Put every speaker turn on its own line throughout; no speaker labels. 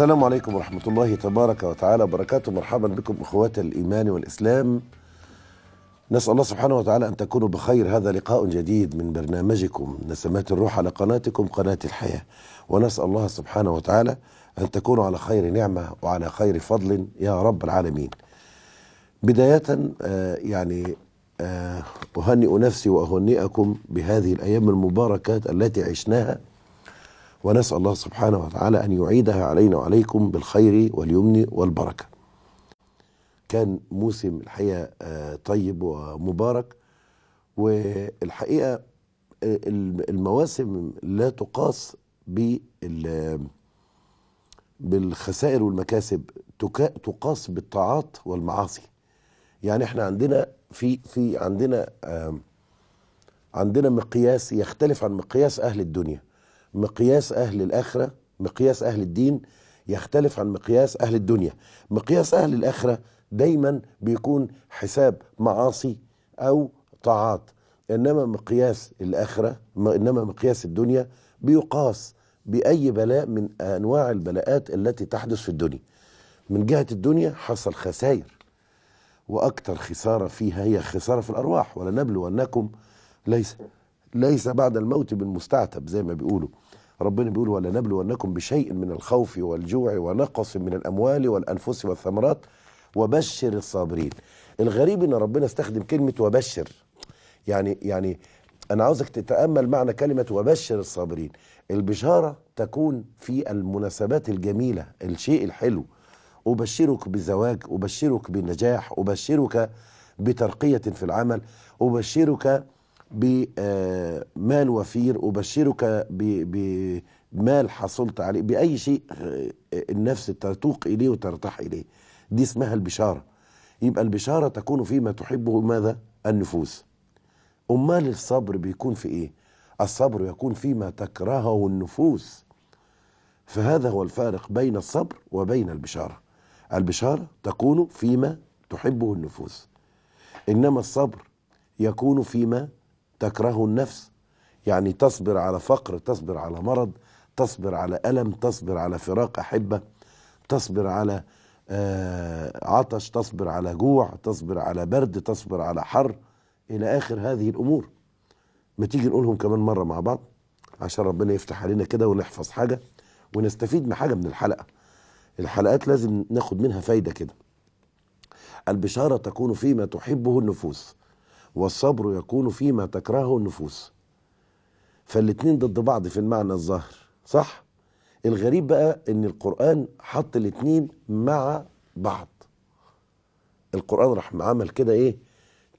السلام عليكم ورحمة الله تبارك وتعالى وبركاته مرحبا بكم إخوات الإيمان والإسلام نسأل الله سبحانه وتعالى أن تكونوا بخير هذا لقاء جديد من برنامجكم نسمات الروح على قناتكم قناة الحياة ونسأل الله سبحانه وتعالى أن تكونوا على خير نعمة وعلى خير فضل يا رب العالمين بداية آه، يعني آه، أهنئ نفسي وأهنئكم بهذه الأيام المباركة التي عشناها ونسأل الله سبحانه وتعالى أن يعيدها علينا وعليكم بالخير واليمن والبركة كان موسم الحقيقة آه، طيب ومبارك والحقيقة آه، المواسم لا تقاس بالخسائر والمكاسب تقاس بالطاعات والمعاصي يعني احنا عندنا في في عندنا عندنا مقياس يختلف عن مقياس اهل الدنيا مقياس أهل الآخرة مقياس أهل الدين يختلف عن مقياس أهل الدنيا مقياس أهل الآخرة دايما بيكون حساب معاصي أو طاعات إنما مقياس الآخرة إنما مقياس الدنيا بيقاس بأي بلاء من أنواع البلاءات التي تحدث في الدنيا من جهة الدنيا حصل خسائر وأكثر خسارة فيها هي خسارة في الأرواح أنكم ليس ليس بعد الموت بالمستعتب زي ما بيقولوا ربنا بيقول ولنبلونكم بشيء من الخوف والجوع ونقص من الاموال والانفس والثمرات وبشر الصابرين الغريب ان ربنا استخدم كلمه وبشر يعني يعني انا عاوزك تتامل معنى كلمه وبشر الصابرين البشاره تكون في المناسبات الجميله الشيء الحلو ابشرك بزواج ابشرك بنجاح ابشرك بترقيه في العمل ابشرك بمال آه، وفير أبشرك بمال حصلت عليه بأي شيء آه، النفس تتوق إليه وترتاح إليه دي اسمها البشارة يبقى البشارة تكون فيما تحبه ماذا؟ النفوس أمال الصبر بيكون في إيه؟ الصبر يكون فيما تكرهه النفوس فهذا هو الفارق بين الصبر وبين البشارة البشارة تكون فيما تحبه النفوس إنما الصبر يكون فيما تكره النفس يعني تصبر على فقر تصبر على مرض تصبر على ألم تصبر على فراق أحبة تصبر على آه، عطش تصبر على جوع تصبر على برد تصبر على حر إلى آخر هذه الأمور ما تيجي نقولهم كمان مرة مع بعض عشان ربنا يفتح علينا كده ونحفظ حاجة ونستفيد من حاجة من الحلقة الحلقات لازم ناخد منها فايدة كده البشارة تكون فيما تحبه النفوس والصبر يكون فيما تكرهه النفوس فالاتنين ضد بعض في المعنى الظاهر صح الغريب بقى ان القرآن حط الاتنين مع بعض القرآن راح عمل كده ايه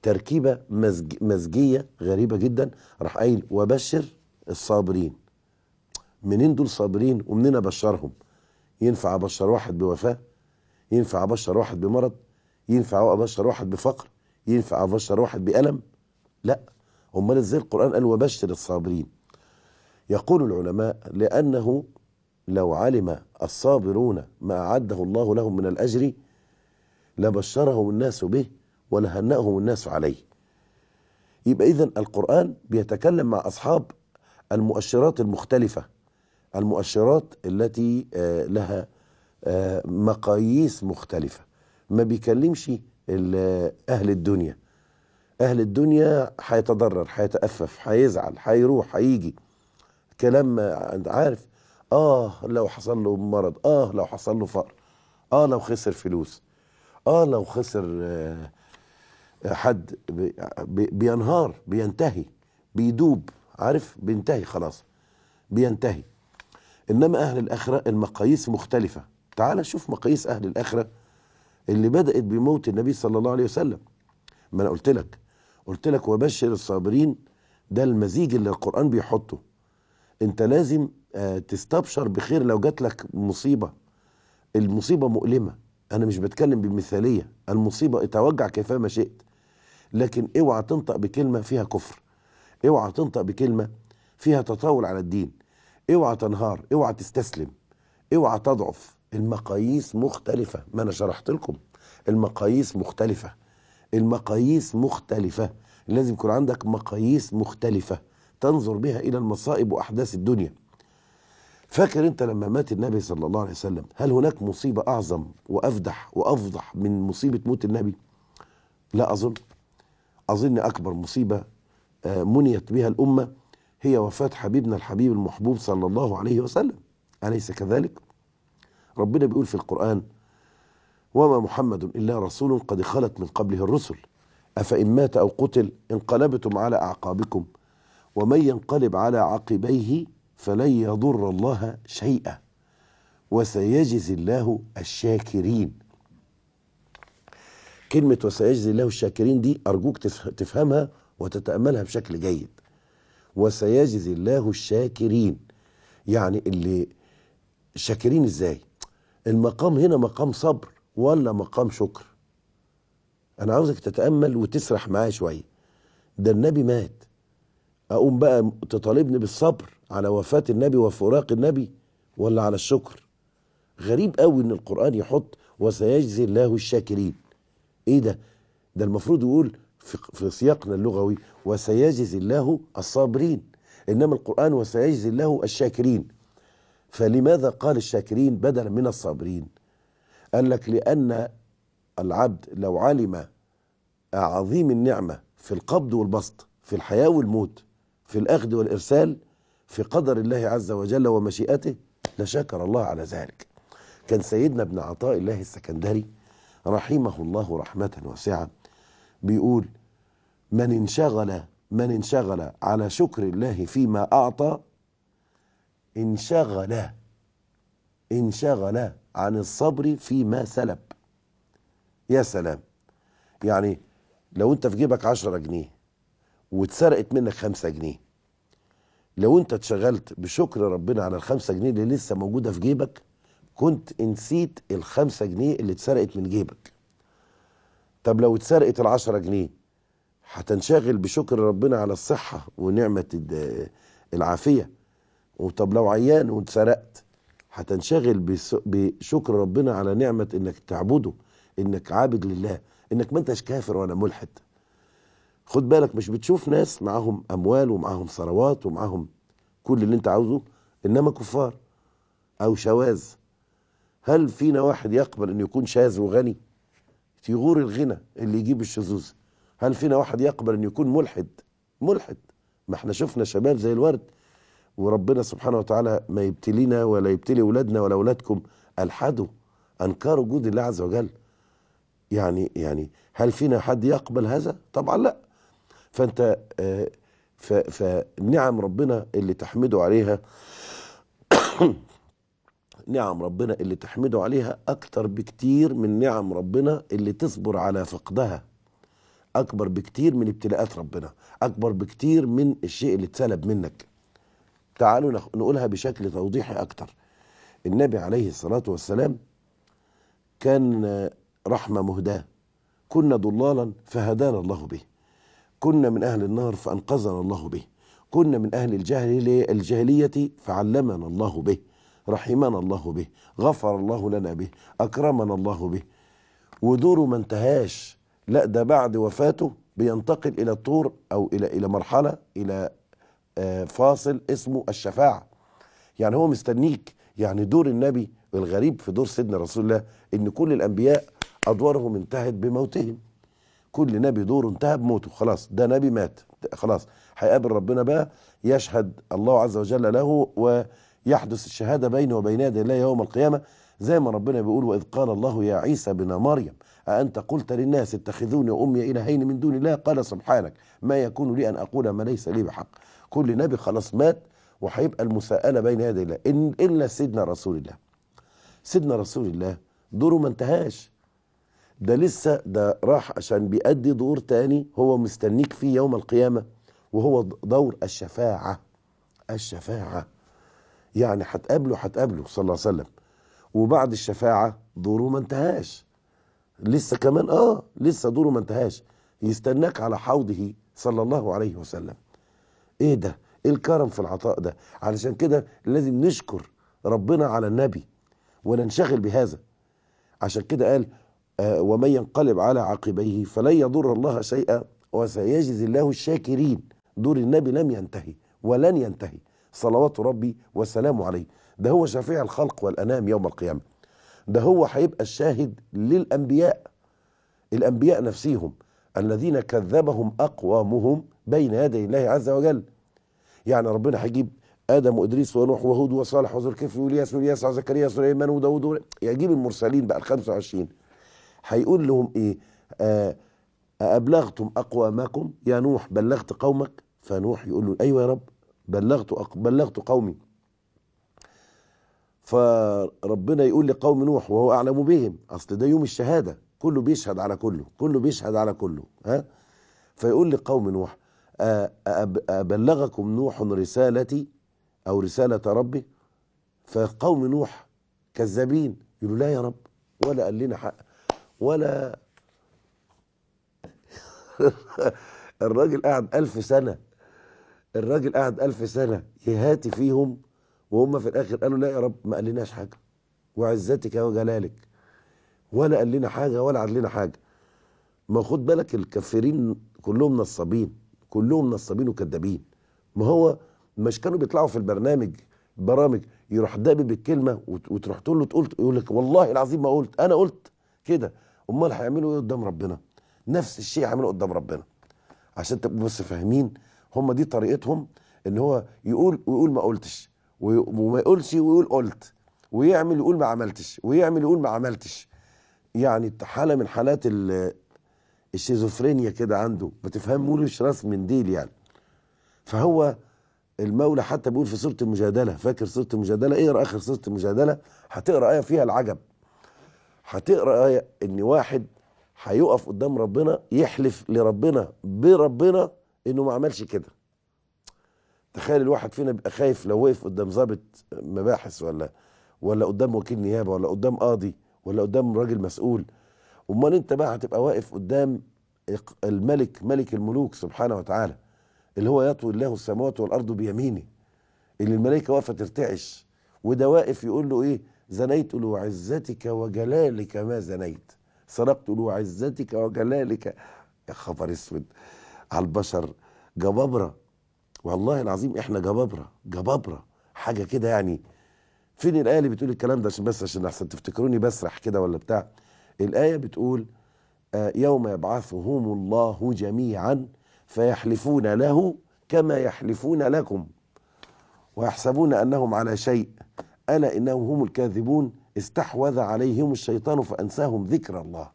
تركيبة مزج... مزجية غريبة جدا راح قايل وبشر الصابرين منين دول صابرين ومنين ابشرهم ينفع ابشر واحد بوفاة ينفع ابشر واحد بمرض ينفع ابشر واحد بفقر ينفع ابشر واحد بألم لا امال ازاي القرآن قال وبشر الصابرين يقول العلماء لأنه لو علم الصابرون ما أعده الله لهم من الأجر لبشرهم الناس به ولهنأهم الناس عليه يبقى إذا القرآن بيتكلم مع أصحاب المؤشرات المختلفة المؤشرات التي آه، لها آه، مقاييس مختلفة ما بيكلمش اهل الدنيا اهل الدنيا هيتضرر هيتأفف هيزعل هيروح هيجي كلام عارف اه لو حصل له مرض اه لو حصل له فقر اه لو خسر فلوس اه لو خسر آه حد بينهار بينتهي بيدوب عارف بينتهي خلاص بينتهي انما اهل الاخره المقاييس مختلفه تعال شوف مقاييس اهل الاخره اللي بدأت بموت النبي صلى الله عليه وسلم ما أنا قلت لك قلت لك وبشر الصابرين ده المزيج اللي القرآن بيحطه أنت لازم آه، تستبشر بخير لو جات لك مصيبة المصيبة مؤلمة أنا مش بتكلم بمثالية المصيبة اتوجع كيفما شئت لكن اوعى تنطق بكلمة فيها كفر اوعى تنطق بكلمة فيها تطاول على الدين اوعى تنهار اوعى تستسلم اوعى تضعف المقاييس مختلفة ما أنا شرحت لكم المقاييس مختلفة المقاييس مختلفة لازم يكون عندك مقاييس مختلفة تنظر بها إلى المصائب وأحداث الدنيا فاكر أنت لما مات النبي صلى الله عليه وسلم هل هناك مصيبة أعظم وأفدح وأفضح من مصيبة موت النبي لا أظن أظن أكبر مصيبة آه، منيت بها الأمة هي وفاة حبيبنا الحبيب المحبوب صلى الله عليه وسلم أليس كذلك؟ ربنا بيقول في القرآن وما محمد إلا رسول قد خلت من قبله الرسل أفإن مات أو قتل انقلبتم على أعقابكم ومن ينقلب على عقبيه فلن يضر الله شيئا وسيجزي الله الشاكرين كلمة وسيجزي الله الشاكرين دي أرجوك تفهمها وتتأملها بشكل جيد وسيجزي الله الشاكرين يعني اللي شاكرين ازاي المقام هنا مقام صبر ولا مقام شكر انا عاوزك تتامل وتسرح معايا شويه ده النبي مات اقوم بقى تطالبني بالصبر على وفاه النبي وفراق النبي ولا على الشكر غريب قوي ان القران يحط وسيجزي الله الشاكرين ايه ده ده المفروض يقول في, سياقنا اللغوي وسيجزي الله الصابرين انما القران وسيجزي الله الشاكرين فلماذا قال الشاكرين بدلا من الصابرين قال لك لأن العبد لو علم عظيم النعمة في القبض والبسط في الحياة والموت في الأخذ والإرسال في قدر الله عز وجل ومشيئته لشكر الله على ذلك كان سيدنا ابن عطاء الله السكندري رحمه الله رحمة واسعة بيقول من انشغل من انشغل على شكر الله فيما أعطى انشغل انشغل عن الصبر فيما سلب يا سلام يعني لو انت في جيبك عشرة جنيه واتسرقت منك خمسة جنيه لو انت اتشغلت بشكر ربنا على الخمسة جنيه اللي لسه موجودة في جيبك كنت انسيت الخمسة جنيه اللي اتسرقت من جيبك طب لو اتسرقت العشرة جنيه هتنشغل بشكر ربنا على الصحة ونعمة العافية وطب لو عيان واتسرقت هتنشغل بشكر ربنا على نعمة انك تعبده انك عابد لله انك ما انتش كافر ولا ملحد خد بالك مش بتشوف ناس معاهم اموال ومعاهم ثروات ومعاهم كل اللي انت عاوزه انما كفار او شواذ هل فينا واحد يقبل انه يكون شاذ وغني في غور الغنى اللي يجيب الشذوذ هل فينا واحد يقبل انه يكون ملحد ملحد ما احنا شفنا شباب زي الورد وربنا سبحانه وتعالى ما يبتلينا ولا يبتلي اولادنا ولا اولادكم الحدوا انكروا وجود الله عز وجل يعني يعني هل فينا حد يقبل هذا طبعا لا فانت آه، فنعم ربنا اللي تحمده عليها نعم ربنا اللي تحمده عليها اكتر بكتير من نعم ربنا اللي تصبر على فقدها اكبر بكتير من ابتلاءات ربنا اكبر بكتير من الشيء اللي اتسلب منك تعالوا نقولها بشكل توضيحي أكتر النبي عليه الصلاة والسلام كان رحمة مهداة كنا ضلالا فهدانا الله به كنا من أهل النار فأنقذنا الله به كنا من أهل الجهل الجاهلية فعلمنا الله به رحمنا الله به غفر الله لنا به أكرمنا الله به ودوره ما انتهاش لا ده بعد وفاته بينتقل إلى الطور أو إلى إلى مرحلة إلى آه، فاصل اسمه الشفاعة يعني هو مستنيك يعني دور النبي الغريب في دور سيدنا رسول الله ان كل الانبياء ادوارهم انتهت بموتهم كل نبي دوره انتهى بموته خلاص ده نبي مات خلاص هيقابل ربنا بقى يشهد الله عز وجل له ويحدث الشهاده بينه وبين يدي الله يوم القيامه زي ما ربنا بيقول واذ قال الله يا عيسى بن مريم أأنت قلت للناس اتخذوني وأمي إلهين من دون الله قال سبحانك ما يكون لي أن أقول ما ليس لي بحق كل نبي خلاص مات وهيبقى المساءلة بين يدي الله إن إلا سيدنا رسول الله سيدنا رسول الله دوره ما انتهاش ده لسه ده راح عشان بيأدي دور تاني هو مستنيك فيه يوم القيامة وهو دور الشفاعة الشفاعة يعني هتقابله هتقابله صلى الله عليه وسلم وبعد الشفاعة دوره ما انتهاش لسه كمان اه لسه دوره ما انتهاش يستناك على حوضه صلى الله عليه وسلم ايه ده ايه الكرم في العطاء ده علشان كده لازم نشكر ربنا على النبي وننشغل بهذا عشان كده قال آه ومن ينقلب على عقبيه فلن يضر الله شيئا وسيجزي الله الشاكرين دور النبي لم ينتهي ولن ينتهي صلوات ربي وسلامه عليه ده هو شفيع الخلق والأنام يوم القيامة ده هو هيبقى الشاهد للأنبياء الأنبياء نفسيهم الذين كذبهم أقوامهم بين يدي الله عز وجل يعني ربنا هيجيب آدم وإدريس ونوح وهود وصالح وذو الكفل والياس والياس وزكريا وسليمان وداود يجيب المرسلين بقى ال 25 هيقول لهم إيه آه أبلغتم أقوامكم يا نوح بلغت قومك فنوح يقول له أيوة يا رب بلغت أق... بلغت قومي فربنا يقول لقوم نوح وهو أعلم بهم أصل ده يوم الشهادة كله بيشهد على كله كله بيشهد على كله ها فيقول لقوم نوح أبلغكم نوح رسالتي أو رسالة ربي فقوم نوح كذابين يقولوا لا يا رب ولا قال لنا حق ولا الراجل قعد ألف سنة الراجل قعد ألف سنة يهاتي فيهم وهم في الآخر قالوا لا يا رب ما قال لناش حاجة وعزتك وجلالك ولا قال لنا حاجه ولا عاد لنا حاجه ما خد بالك الكافرين كلهم نصابين كلهم نصابين وكذابين ما هو مش كانوا بيطلعوا في البرنامج برامج يروح دابب الكلمه وتروح تقول له تقول يقول لك والله العظيم ما قلت انا قلت كده امال هيعملوا ايه قدام ربنا نفس الشيء هيعملوا قدام ربنا عشان تبقوا بس فاهمين هم دي طريقتهم ان هو يقول ويقول ما قلتش وما يقولش ويقول قلت ويعمل يقول ما عملتش ويعمل يقول ما عملتش يعني حاله من حالات الشيزوفرينيا كده عنده ما تفهمولوش راس من ديل يعني فهو المولى حتى بيقول في سوره المجادله فاكر سوره المجادله اقرا اخر سوره المجادله هتقرا ايه فيها العجب هتقرا ايه ان واحد هيقف قدام ربنا يحلف لربنا بربنا انه ما عملش كده تخيل الواحد فينا بيبقى خايف لو وقف قدام ظابط مباحث ولا ولا قدام وكيل نيابه ولا قدام قاضي ولا قدام راجل مسؤول امال انت بقى هتبقى واقف قدام الملك ملك الملوك سبحانه وتعالى اللي هو يطوي الله السماوات والارض بيمينه اللي الملائكه واقفه ترتعش وده واقف يقول له ايه زنيت له عزتك وجلالك ما زنيت سرقت له عزتك وجلالك يا خبر اسود على البشر جبابره والله العظيم احنا جبابره جبابره حاجه كده يعني فين الآية اللي بتقول الكلام ده عشان بس عشان أحسن تفتكروني بسرح كده ولا بتاع الآية بتقول آه يوم يبعثهم الله جميعا فيحلفون له كما يحلفون لكم ويحسبون أنهم على شيء ألا إنهم هم الكاذبون استحوذ عليهم الشيطان فأنساهم ذكر الله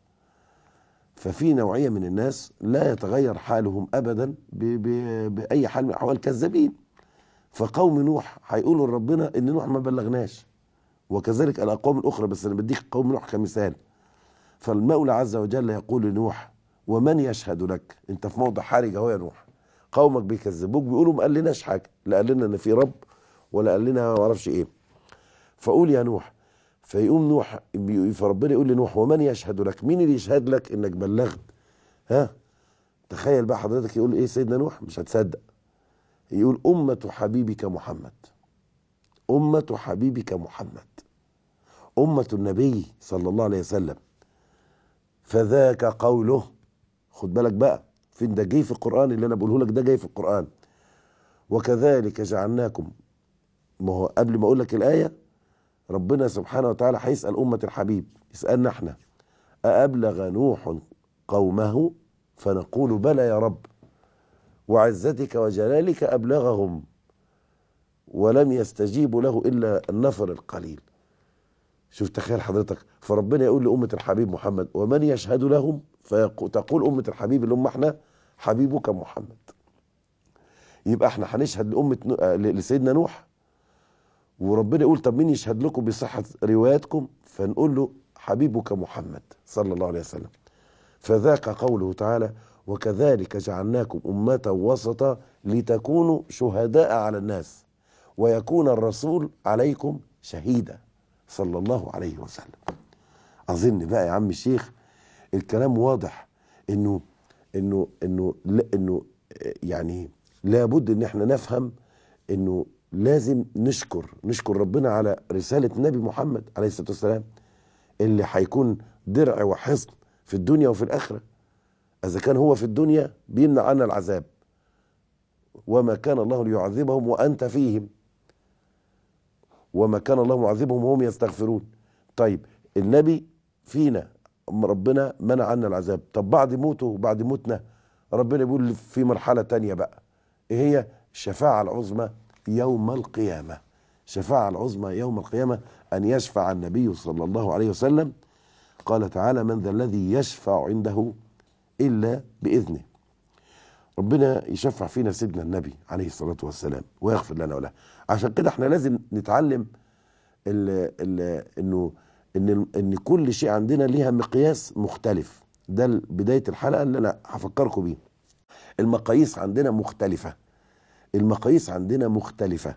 ففي نوعية من الناس لا يتغير حالهم أبدا بأي حال من أحوال كذابين فقوم نوح هيقولوا لربنا ان نوح ما بلغناش وكذلك الاقوام الاخرى بس انا بديك قوم نوح كمثال فالمولى عز وجل يقول لنوح ومن يشهد لك انت في موضع حرج اهو يا نوح قومك بيكذبوك بيقولوا ما قالناش حاجه لا قال لنا ان في رب ولا قال لنا ما اعرفش ايه فقول يا نوح فيقوم نوح فربنا يقول لنوح ومن يشهد لك مين اللي يشهد لك انك بلغت ها تخيل بقى حضرتك يقول ايه سيدنا نوح مش هتصدق يقول أمة حبيبك محمد أمة حبيبك محمد أمة النبي صلى الله عليه وسلم فذاك قوله خد بالك بقى فين ده جاي في القرآن اللي أنا بقوله لك ده جاي في القرآن وكذلك جعلناكم ما هو قبل ما أقول لك الآية ربنا سبحانه وتعالى هيسأل أمة الحبيب يسألنا احنا أأبلغ نوح قومه فنقول بلى يا رب وعزتك وجلالك أبلغهم ولم يستجيبوا له إلا النفر القليل شوف تخيل حضرتك فربنا يقول لأمة الحبيب محمد ومن يشهد لهم فتقول أمة الحبيب اللي هم احنا حبيبك محمد يبقى احنا هنشهد لأمة آه، لسيدنا نوح وربنا يقول طب مين يشهد لكم بصحة رواياتكم فنقول له حبيبك محمد صلى الله عليه وسلم فذاك قوله تعالى وكذلك جعلناكم أمة وسطا لتكونوا شهداء على الناس ويكون الرسول عليكم شهيدا صلى الله عليه وسلم أظن بقى يا عم الشيخ الكلام واضح إنه إنه إنه إنه يعني لابد إن إحنا نفهم إنه لازم نشكر نشكر ربنا على رسالة النبي محمد عليه الصلاة والسلام اللي هيكون درع وحصن في الدنيا وفي الآخرة اذا كان هو في الدنيا بيمنع عنا العذاب وما كان الله ليعذبهم وانت فيهم وما كان الله معذبهم وهم يستغفرون طيب النبي فينا ربنا منع عنا العذاب طب بعد موته بعد موتنا ربنا بيقول في مرحله تانية بقى ايه هي الشفاعه العظمى يوم القيامه الشفاعه العظمى يوم القيامه ان يشفع النبي صلى الله عليه وسلم قال تعالى من ذا الذي يشفع عنده إلا بإذنه ربنا يشفع فينا سيدنا النبي عليه الصلاة والسلام ويغفر لنا وله عشان كده احنا لازم نتعلم الـ الـ انه ان ان كل شيء عندنا ليها مقياس مختلف ده بداية الحلقة اللي انا هفكركم بيه المقاييس عندنا مختلفة المقاييس عندنا مختلفة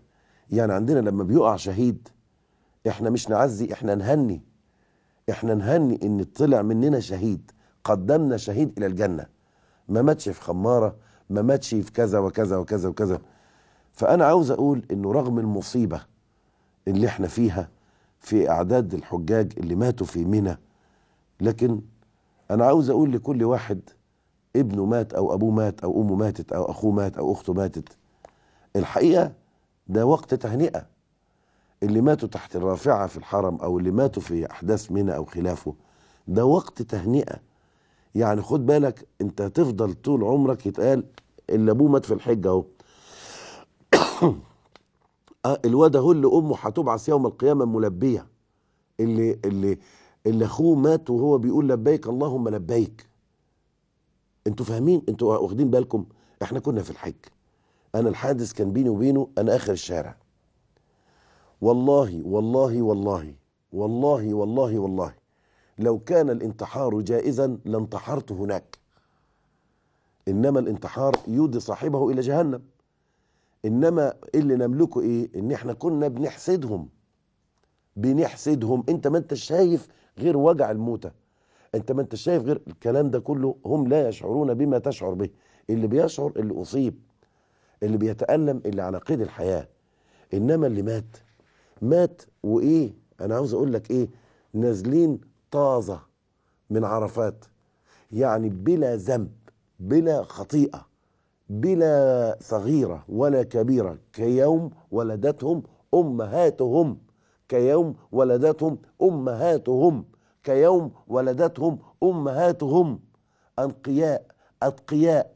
يعني عندنا لما بيقع شهيد احنا مش نعزي احنا نهني احنا نهني ان طلع مننا شهيد قدمنا شهيد الى الجنه ما ماتش في خماره ما ماتش في كذا وكذا وكذا وكذا فانا عاوز اقول انه رغم المصيبه اللي احنا فيها في اعداد الحجاج اللي ماتوا في منى لكن انا عاوز اقول لكل واحد ابنه مات او ابوه مات او امه ماتت او اخوه مات او اخته ماتت الحقيقه ده وقت تهنئه اللي ماتوا تحت الرافعه في الحرم او اللي ماتوا في احداث منى او خلافه ده وقت تهنئه يعني خد بالك انت هتفضل طول عمرك يتقال اللي ابوه مات في الحجه اهو آه، الواد اهو اللي امه هتبعث يوم القيامه ملبيه اللي اللي اللي اخوه مات وهو بيقول لبيك اللهم لبيك انتوا فاهمين انتوا واخدين بالكم احنا كنا في الحج انا الحادث كان بيني وبينه انا اخر الشارع والله والله والله والله والله والله والله لو كان الانتحار جائزا لانتحرت هناك انما الانتحار يودي صاحبه الى جهنم انما اللي نملكه ايه ان احنا كنا بنحسدهم بنحسدهم انت ما انت شايف غير وجع الموتى انت ما انت شايف غير الكلام ده كله هم لا يشعرون بما تشعر به اللي بيشعر اللي اصيب اللي بيتالم اللي على قيد الحياه انما اللي مات مات وايه انا عاوز اقول لك ايه نازلين طازة من عرفات يعني بلا ذنب بلا خطيئة بلا صغيرة ولا كبيرة كيوم ولدتهم أمهاتهم كيوم ولدتهم أمهاتهم كيوم ولدتهم أمهاتهم أنقياء أتقياء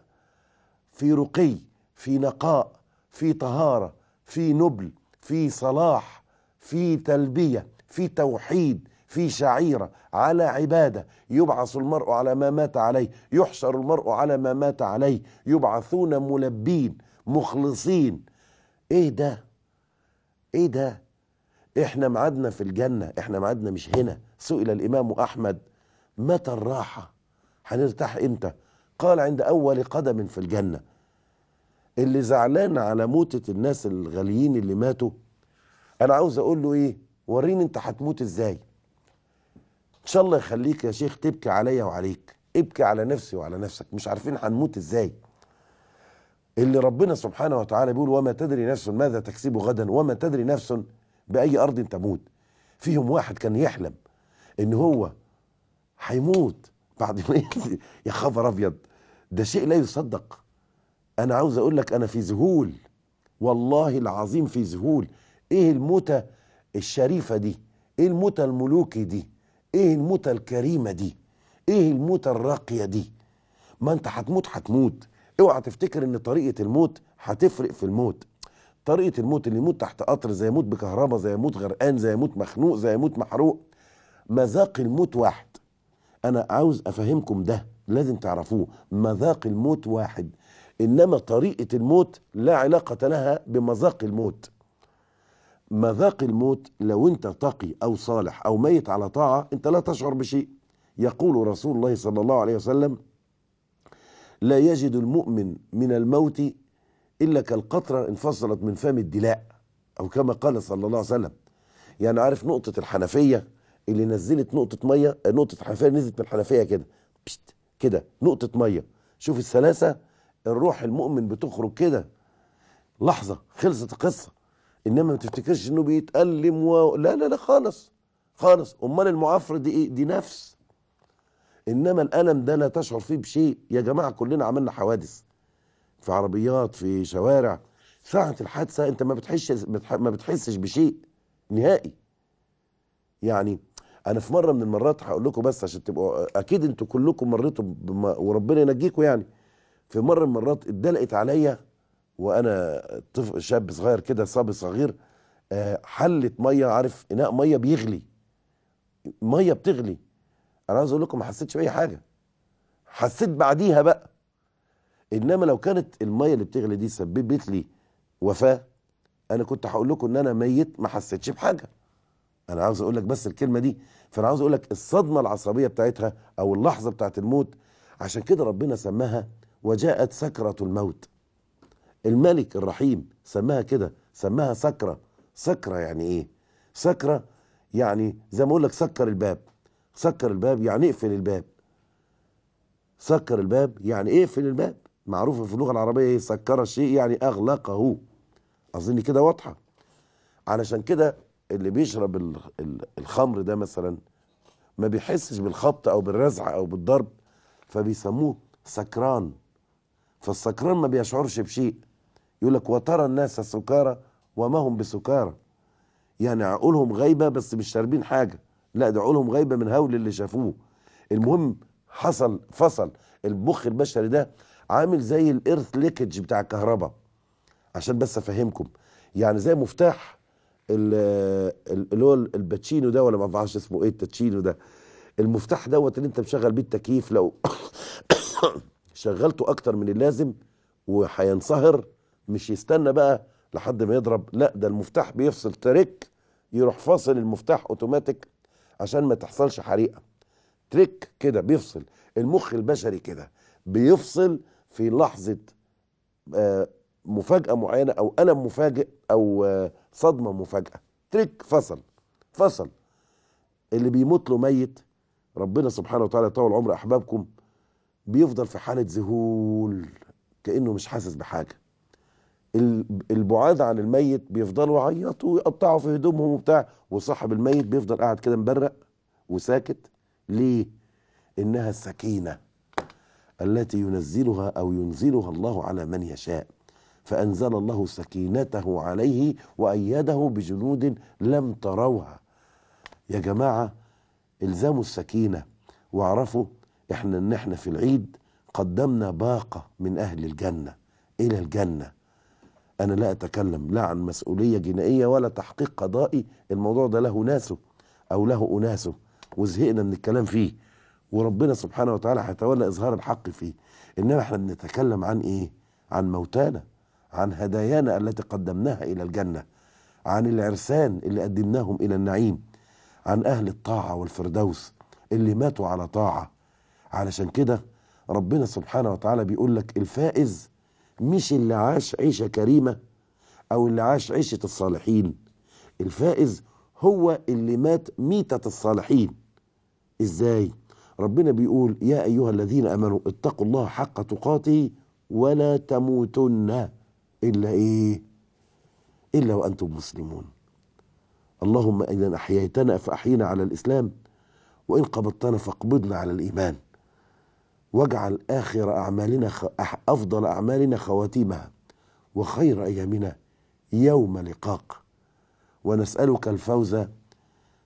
في رقي في نقاء في طهارة في نبل في صلاح في تلبية في توحيد في شعيرة على عبادة يبعث المرء على ما مات عليه يحشر المرء على ما مات عليه يبعثون ملبين مخلصين ايه ده ايه ده احنا معادنا في الجنة احنا معادنا مش هنا سئل الامام احمد متى الراحة هنرتاح امتى قال عند اول قدم في الجنة اللي زعلان على موتة الناس الغاليين اللي ماتوا انا عاوز اقول له ايه وريني انت هتموت ازاي ان شاء الله يخليك يا شيخ تبكي عليا وعليك ابكي على نفسي وعلى نفسك مش عارفين هنموت ازاي اللي ربنا سبحانه وتعالى بيقول وما تدري نفس ماذا تكسب غدا وما تدري نفس باي ارض تموت فيهم واحد كان يحلم ان هو هيموت بعد ما يا خبر ابيض ده شيء لا يصدق انا عاوز اقول لك انا في ذهول والله العظيم في ذهول ايه الموتة الشريفة دي ايه الموتة الملوكي دي ايه الموتة الكريمة دي ايه الموتة الراقية دي ما انت هتموت هتموت اوعى تفتكر ان طريقة الموت هتفرق في الموت طريقة الموت اللي يموت تحت قطر زي يموت بكهرباء زي يموت غرقان زي يموت مخنوق زي يموت محروق مذاق الموت واحد انا عاوز افهمكم ده لازم تعرفوه مذاق الموت واحد انما طريقه الموت لا علاقه لها بمذاق الموت مذاق الموت لو انت تقي او صالح او ميت على طاعه انت لا تشعر بشيء يقول رسول الله صلى الله عليه وسلم لا يجد المؤمن من الموت الا كالقطره انفصلت من فم الدلاء او كما قال صلى الله عليه وسلم يعني عارف نقطه الحنفيه اللي نزلت نقطه ميه نقطه حنفيه نزلت من الحنفيه كده بشت كده نقطه ميه شوف السلاسه الروح المؤمن بتخرج كده لحظه خلصت القصه انما ما تفتكرش انه بيتالم و... لا لا لا خالص خالص امال المعافره دي ايه دي نفس انما الالم ده لا تشعر فيه بشيء يا جماعه كلنا عملنا حوادث في عربيات في شوارع ساعه الحادثه انت ما بتحسش ما بتحسش بشيء نهائي يعني انا في مره من المرات هقول لكم بس عشان تبقوا اكيد انتوا كلكم مريتوا وربنا ينجيكم يعني في مره من المرات اتدلقت عليا وانا طفل شاب صغير كده صبي صغير آه، حله ميه عارف اناء ميه بيغلي ميه بتغلي انا عايز اقول لكم ما حسيتش باي حاجه حسيت بعديها بقى انما لو كانت الميه اللي بتغلي دي سببت لي وفاه انا كنت هقول لكم ان انا ميت ما حسيتش بحاجه انا عاوز اقول لك بس الكلمه دي فانا عاوز اقول لك الصدمه العصبيه بتاعتها او اللحظه بتاعت الموت عشان كده ربنا سماها وجاءت سكره الموت الملك الرحيم سماها كده سماها سكرة سكرة يعني ايه سكرة يعني زي ما اقول لك سكر الباب سكر الباب يعني اقفل الباب سكر الباب يعني اقفل الباب معروفة في اللغة العربية ايه سكر الشيء يعني اغلقه اظن كده واضحة علشان كده اللي بيشرب الخمر ده مثلا ما بيحسش بالخبط او بالرزع او بالضرب فبيسموه سكران فالسكران ما بيشعرش بشيء يقول لك وترى الناس سكارى وما هم بسكارى يعني عقولهم غايبه بس مش شاربين حاجه لا ده عقولهم غايبه من هول اللي شافوه المهم حصل فصل المخ البشري ده عامل زي الارث ليكج بتاع الكهرباء عشان بس افهمكم يعني زي مفتاح اللي هو الباتشينو ده ولا ما بعرفش اسمه ايه التاتشينو ده المفتاح دوت اللي انت مشغل بيه التكييف لو شغلته اكتر من اللازم وهينصهر مش يستنى بقى لحد ما يضرب لا ده المفتاح بيفصل تريك يروح فاصل المفتاح اوتوماتيك عشان ما تحصلش حريقه تريك كده بيفصل المخ البشري كده بيفصل في لحظه آه، مفاجاه معينه او الم مفاجئ او آه، صدمه مفاجاه تريك فصل فصل اللي بيموت له ميت ربنا سبحانه وتعالى يطول عمر احبابكم بيفضل في حاله ذهول كانه مش حاسس بحاجه البعاد عن الميت بيفضلوا يعيطوا ويقطعوا في هدومهم وبتاع وصاحب الميت بيفضل قاعد كده مبرق وساكت ليه انها السكينه التي ينزلها او ينزلها الله على من يشاء فانزل الله سكينته عليه وايده بجنود لم تروها يا جماعه الزاموا السكينه واعرفوا احنا ان احنا في العيد قدمنا باقه من اهل الجنه الى الجنه أنا لا أتكلم لا عن مسؤولية جنائية ولا تحقيق قضائي الموضوع ده له ناسه أو له أناسه وزهقنا من الكلام فيه وربنا سبحانه وتعالى هيتولى إظهار الحق فيه إنما إحنا بنتكلم عن إيه؟ عن موتانا عن هدايانا التي قدمناها إلى الجنة عن العرسان اللي قدمناهم إلى النعيم عن أهل الطاعة والفردوس اللي ماتوا على طاعة علشان كده ربنا سبحانه وتعالى بيقول لك الفائز مش اللي عاش عيشة كريمة أو اللي عاش عيشة الصالحين الفائز هو اللي مات ميتة الصالحين إزاي؟ ربنا بيقول يا أيها الذين أمنوا اتقوا الله حق تقاته ولا تموتن إلا إيه؟ إلا وأنتم مسلمون اللهم إن أحييتنا فأحينا على الإسلام وإن قبضتنا فاقبضنا على الإيمان واجعل آخر أعمالنا أفضل أعمالنا خواتيمها وخير أيامنا يوم لقاك ونسألك الفوز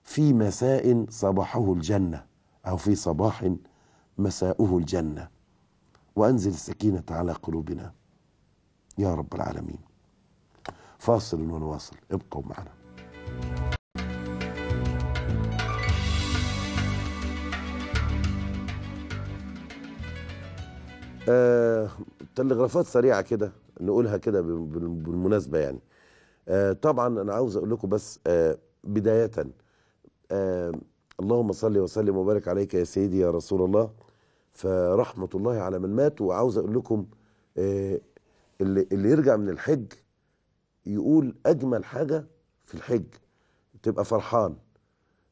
في مساء صباحه الجنة أو في صباح مساؤه الجنة وأنزل السكينة على قلوبنا يا رب العالمين فاصل ونواصل ابقوا معنا آه تلغرافات سريعه كده نقولها كده بالمناسبه يعني آه طبعا انا عاوز اقول لكم بس آه بدايه آه اللهم صل وسلم وبارك عليك يا سيدي يا رسول الله فرحمه الله على من مات وعاوز اقول لكم آه اللي, اللي يرجع من الحج يقول اجمل حاجه في الحج تبقى فرحان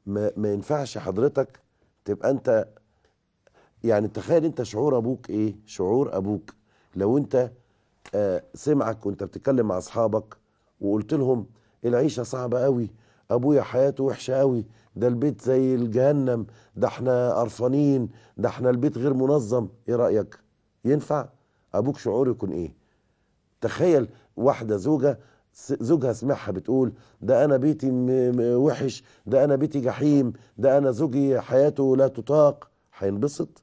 ما, ما ينفعش حضرتك تبقى انت يعني تخيل انت شعور ابوك ايه شعور ابوك لو انت آه سمعك وانت بتتكلم مع اصحابك وقلت لهم العيشه صعبه قوي ابويا حياته وحشه قوي ده البيت زي الجهنم ده احنا قرفانين ده احنا البيت غير منظم ايه رايك ينفع ابوك شعوره يكون ايه تخيل واحده زوجه زوجها سمعها بتقول ده انا بيتي وحش ده انا بيتي جحيم ده انا زوجي حياته لا تطاق هينبسط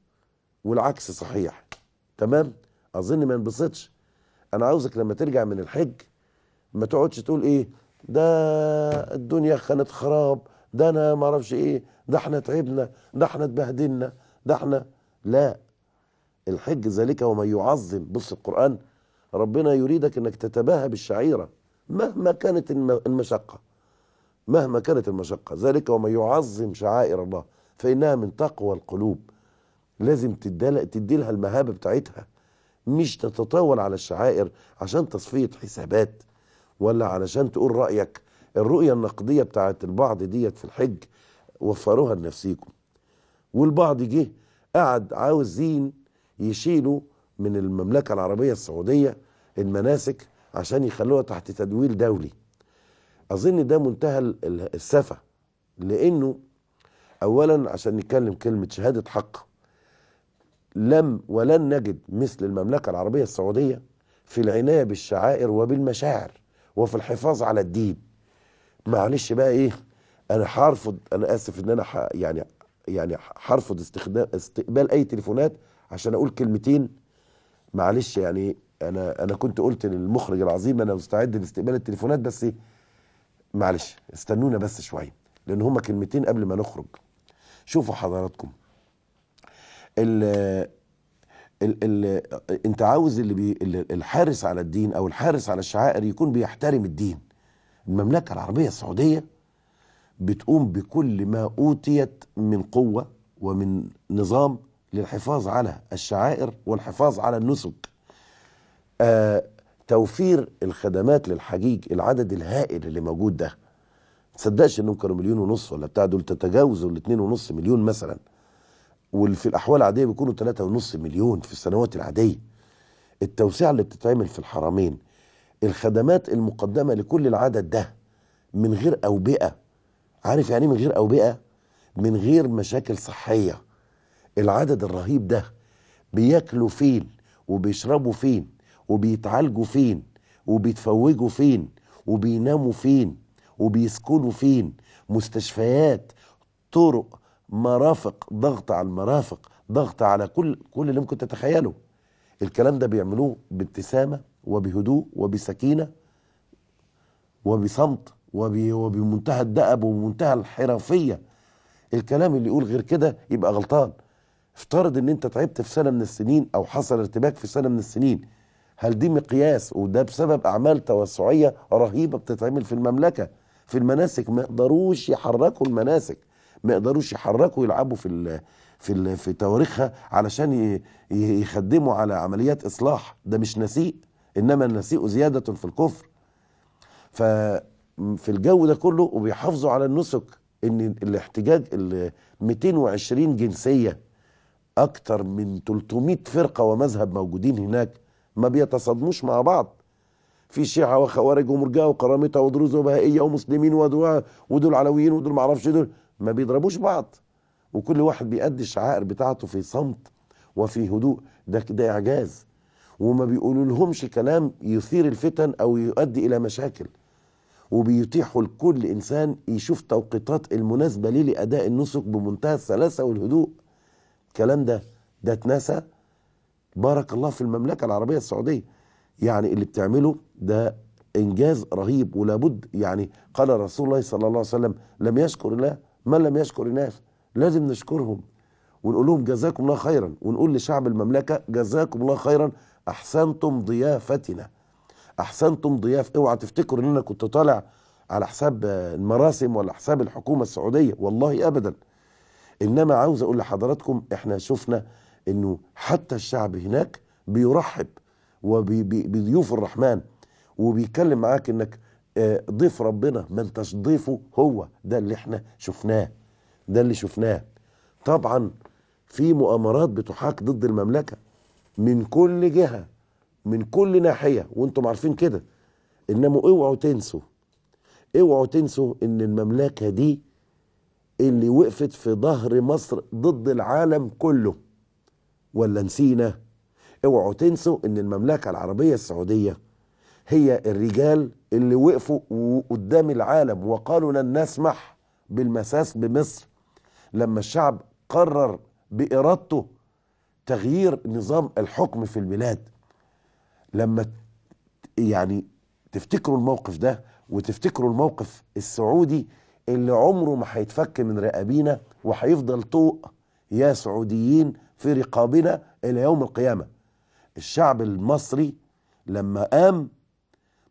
والعكس صحيح تمام اظن ما انبسطش انا عاوزك لما ترجع من الحج ما تقعدش تقول ايه ده الدنيا كانت خراب ده انا ما اعرفش ايه ده احنا تعبنا ده احنا اتبهدلنا ده احنا لا الحج ذلك ومن يعظم بص القران ربنا يريدك انك تتباهى بالشعيره مهما كانت المشقه مهما كانت المشقه ذلك ومن يعظم شعائر الله فانها من تقوى القلوب لازم تدي لها المهابة بتاعتها مش تتطاول على الشعائر عشان تصفية حسابات ولا علشان تقول رأيك الرؤية النقدية بتاعت البعض ديت في الحج وفروها لنفسيكم والبعض جه قعد عاوزين يشيلوا من المملكة العربية السعودية المناسك عشان يخلوها تحت تدويل دولي أظن ده منتهى السفة لأنه أولا عشان نتكلم كلمة شهادة حق لم ولن نجد مثل المملكة العربية السعودية في العناية بالشعائر وبالمشاعر وفي الحفاظ على الدين معلش بقى ايه انا هرفض انا اسف ان انا ح... يعني يعني هرفض استخدام استقبال اي تليفونات عشان اقول كلمتين معلش يعني انا انا كنت قلت للمخرج العظيم انا مستعد لاستقبال التليفونات بس معلش استنونا بس شويه لان هما كلمتين قبل ما نخرج شوفوا حضراتكم ال ال ال انت عاوز اللي بي الحارس على الدين او الحارس على الشعائر يكون بيحترم الدين المملكه العربيه السعوديه بتقوم بكل ما اوتيت من قوه ومن نظام للحفاظ على الشعائر والحفاظ على النسك آه توفير الخدمات للحجيج العدد الهائل اللي موجود ده تصدقش انهم كانوا مليون ونص ولا بتاع دول تتجاوزوا الاثنين ونص مليون مثلا وفي الاحوال العاديه بيكونوا 3.5 مليون في السنوات العاديه التوسعه اللي بتتعمل في الحرمين الخدمات المقدمه لكل العدد ده من غير اوبئه عارف يعني إيه من غير اوبئه من غير مشاكل صحيه العدد الرهيب ده بياكلوا فين وبيشربوا فين وبيتعالجوا فين وبيتفوجوا فين وبيناموا فين وبيسكنوا فين مستشفيات طرق مرافق ضغط على المرافق ضغط على كل كل اللي ممكن تتخيله الكلام ده بيعملوه بابتسامه وبهدوء وبسكينه وبصمت وبمنتهى الدأب ومنتهى الحرفيه الكلام اللي يقول غير كده يبقى غلطان افترض ان انت تعبت في سنه من السنين او حصل ارتباك في سنه من السنين هل دي مقياس وده بسبب اعمال توسعيه رهيبه بتتعمل في المملكه في المناسك ما يقدروش يحركوا المناسك ما يقدروش يحركوا يلعبوا في الـ في الـ في تواريخها علشان يخدموا على عمليات اصلاح ده مش نسيء انما النسيء زياده في الكفر ف في الجو ده كله وبيحافظوا على النسك ان الاحتجاج ال 220 جنسيه اكتر من 300 فرقه ومذهب موجودين هناك ما بيتصادموش مع بعض في شيعة وخوارج ومرجع وقرامطة ودروز وبهائية ومسلمين ودول علويين ودول معرفش دول ما بيضربوش بعض وكل واحد بيأدي الشعائر بتاعته في صمت وفي هدوء ده ده إعجاز وما بيقولولهمش كلام يثير الفتن أو يؤدي إلى مشاكل وبيتيحوا لكل إنسان يشوف توقيتات المناسبة ليه لأداء النسك بمنتهى السلاسة والهدوء الكلام ده ده اتنسى بارك الله في المملكة العربية السعودية يعني اللي بتعمله ده إنجاز رهيب ولابد يعني قال رسول الله صلى الله عليه وسلم لم يشكر الله من لم يشكر الناس لازم نشكرهم ونقول لهم جزاكم الله خيرا ونقول لشعب المملكة جزاكم الله خيرا أحسنتم ضيافتنا أحسنتم ضياف اوعى تفتكر إن أنا كنت طالع على حساب المراسم ولا حساب الحكومة السعودية والله أبدا إنما عاوز أقول لحضراتكم إحنا شفنا إنه حتى الشعب هناك بيرحب وبضيوف الرحمن وبيتكلم معاك إنك ضيف ربنا ما انت ضيفه هو ده اللي احنا شفناه ده اللي شفناه طبعا في مؤامرات بتحاك ضد المملكه من كل جهه من كل ناحيه وانتم عارفين كده انما اوعوا تنسوا اوعوا تنسوا ان المملكه دي اللي وقفت في ظهر مصر ضد العالم كله ولا نسينا اوعوا تنسوا ان المملكه العربيه السعوديه هي الرجال اللي وقفوا قدام العالم وقالوا لن نسمح بالمساس بمصر لما الشعب قرر بإرادته تغيير نظام الحكم في البلاد لما يعني تفتكروا الموقف ده وتفتكروا الموقف السعودي اللي عمره ما هيتفك من رقابينا وهيفضل طوق يا سعوديين في رقابنا إلى يوم القيامة الشعب المصري لما قام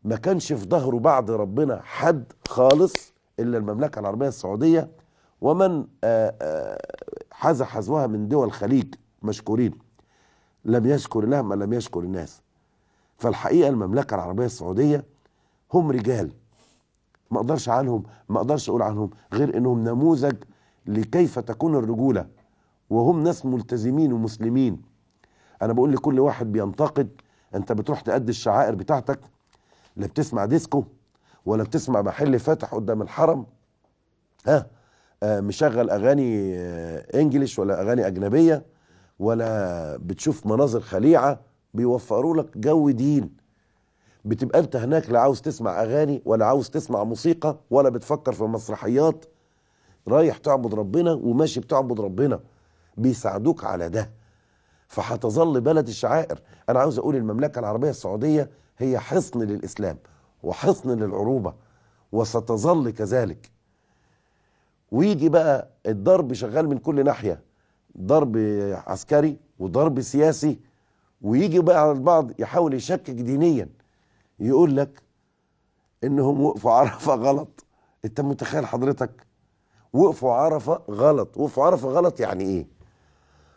ما كانش في ظهره بعد ربنا حد خالص إلا المملكة العربية السعودية ومن آه، آه، حاز حزوها من دول الخليج مشكورين لم يشكر الله ما لم يشكر الناس فالحقيقة المملكة العربية السعودية هم رجال ما اقدرش عنهم ما اقدرش اقول عنهم غير انهم نموذج لكيف تكون الرجولة وهم ناس ملتزمين ومسلمين انا بقول لكل واحد بينتقد انت بتروح تأدي الشعائر بتاعتك لا بتسمع ديسكو ولا بتسمع محل فاتح قدام الحرم ها آه مشغل اغاني آه انجلش ولا اغاني اجنبيه ولا بتشوف مناظر خليعه بيوفروا لك جو دين بتبقى انت هناك لا عاوز تسمع اغاني ولا عاوز تسمع موسيقى ولا بتفكر في مسرحيات رايح تعبد ربنا وماشي بتعبد ربنا بيساعدوك على ده فهتظل بلد الشعائر انا عاوز اقول المملكه العربيه السعوديه هي حصن للإسلام وحصن للعروبة وستظل كذلك ويجي بقى الضرب شغال من كل ناحية ضرب عسكري وضرب سياسي ويجي بقى البعض يحاول يشكك دينيا يقول لك انهم وقفوا عرفة غلط انت متخيل حضرتك وقفوا عرفة غلط وقفوا عرفة غلط يعني ايه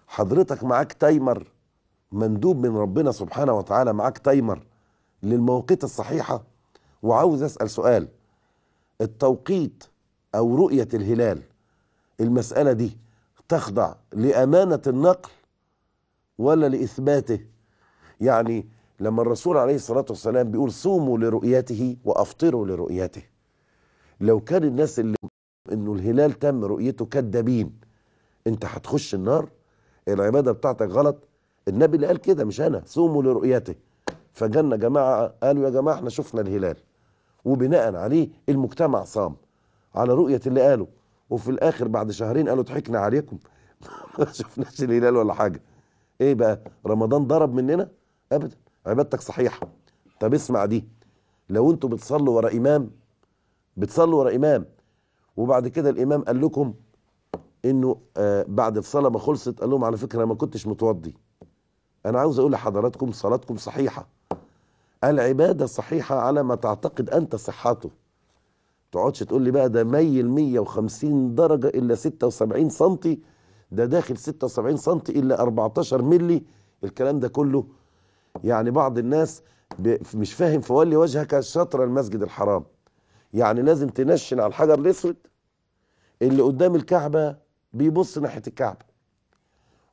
حضرتك معاك تايمر مندوب من ربنا سبحانه وتعالى معاك تايمر للمواقيت الصحيحة وعاوز أسأل سؤال التوقيت أو رؤية الهلال المسألة دي تخضع لأمانة النقل ولا لإثباته يعني لما الرسول عليه الصلاة والسلام بيقول صوموا لرؤيته وأفطروا لرؤيته لو كان الناس اللي انه الهلال تم رؤيته كدابين انت هتخش النار العبادة بتاعتك غلط النبي اللي قال كده مش انا صوموا لرؤيته فجالنا جماعه قالوا يا جماعه احنا شفنا الهلال وبناء عليه المجتمع صام على رؤيه اللي قالوا وفي الاخر بعد شهرين قالوا ضحكنا عليكم ما شفناش الهلال ولا حاجه ايه بقى رمضان ضرب مننا ابدا عبادتك صحيحه طب اسمع دي لو انتوا بتصلوا ورا امام بتصلوا ورا امام وبعد كده الامام قال لكم انه آه بعد الصلاه ما خلصت قال لهم على فكره ما كنتش متوضي انا عاوز اقول لحضراتكم صلاتكم صحيحه العبادة صحيحة على ما تعتقد أنت صحته تقعدش تقول لي بقى ده ميل 150 درجة إلا 76 سنتي ده داخل 76 سنتي إلا 14 ملي الكلام ده كله يعني بعض الناس مش فاهم فولي وجهك شطر المسجد الحرام يعني لازم تنشن على الحجر الاسود اللي قدام الكعبه بيبص ناحيه الكعبه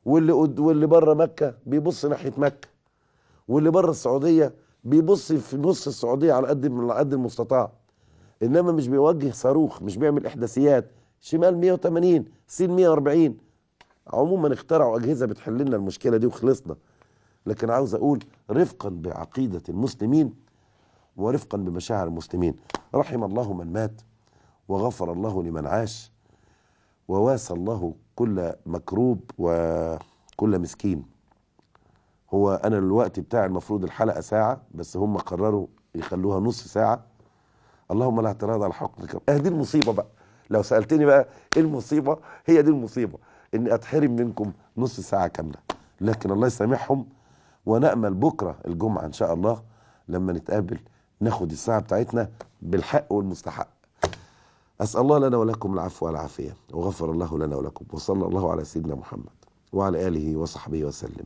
واللي واللي بره مكه بيبص ناحيه مكه واللي بره السعوديه بيبص في نص السعوديه على قد على قد المستطاع انما مش بيوجه صاروخ مش بيعمل احداثيات شمال 180 سين 140 عموما اخترعوا اجهزه بتحل لنا المشكله دي وخلصنا لكن عاوز اقول رفقا بعقيده المسلمين ورفقا بمشاعر المسلمين رحم الله من مات وغفر الله لمن عاش وواسى الله كل مكروب وكل مسكين هو انا الوقت بتاع المفروض الحلقه ساعه بس هم قرروا يخلوها نص ساعه اللهم لا اعتراض على حكمك اه دي المصيبه بقى لو سالتني بقى ايه المصيبه هي دي المصيبه اني اتحرم منكم نص ساعه كامله لكن الله يسامحهم ونامل بكره الجمعه ان شاء الله لما نتقابل ناخد الساعه بتاعتنا بالحق والمستحق اسال الله لنا ولكم العفو والعافيه وغفر الله لنا ولكم وصلى الله على سيدنا محمد وعلى اله وصحبه وسلم